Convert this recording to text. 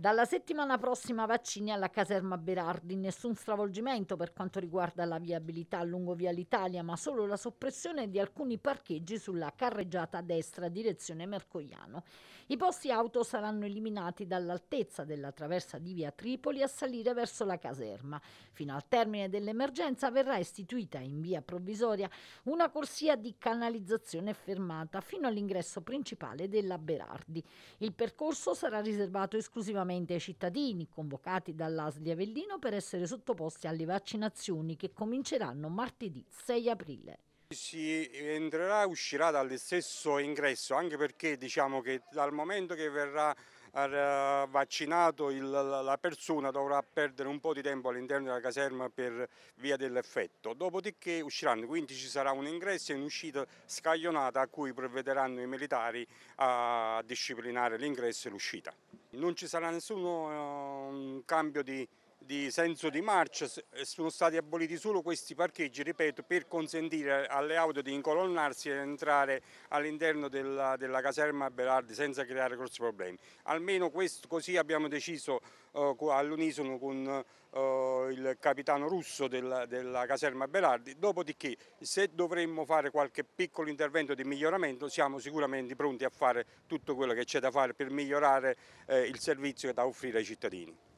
Dalla settimana prossima vaccini alla caserma Berardi, nessun stravolgimento per quanto riguarda la viabilità lungo via l'Italia, ma solo la soppressione di alcuni parcheggi sulla carreggiata a destra direzione Mercogliano. I posti auto saranno eliminati dall'altezza della traversa di via Tripoli a salire verso la caserma. Fino al termine dell'emergenza verrà istituita in via provvisoria una corsia di canalizzazione fermata fino all'ingresso principale della Berardi. Il percorso sarà riservato esclusivamente direttamente ai cittadini convocati dall'Asli Avellino per essere sottoposti alle vaccinazioni che cominceranno martedì 6 aprile. Si entrerà e uscirà dallo stesso ingresso anche perché diciamo che dal momento che verrà eh, vaccinato il, la persona dovrà perdere un po' di tempo all'interno della caserma per via dell'effetto, dopodiché usciranno, quindi ci sarà un ingresso e un'uscita scaglionata a cui provvederanno i militari a disciplinare l'ingresso e l'uscita. Non ci sarà nessun eh, cambio di, di senso di marcia eh, sono stati aboliti solo questi parcheggi, ripeto, per consentire alle auto di incolonnarsi e entrare all'interno della, della, caserma Berardi senza creare grossi problemi. Almeno questo, così abbiamo deciso eh, all'unisono con eh, il capitano russo della, della caserma Berardi, dopodiché se dovremmo fare qualche piccolo intervento di miglioramento siamo sicuramente pronti a fare tutto quello che c'è da fare per migliorare eh, il servizio da offrire ai cittadini.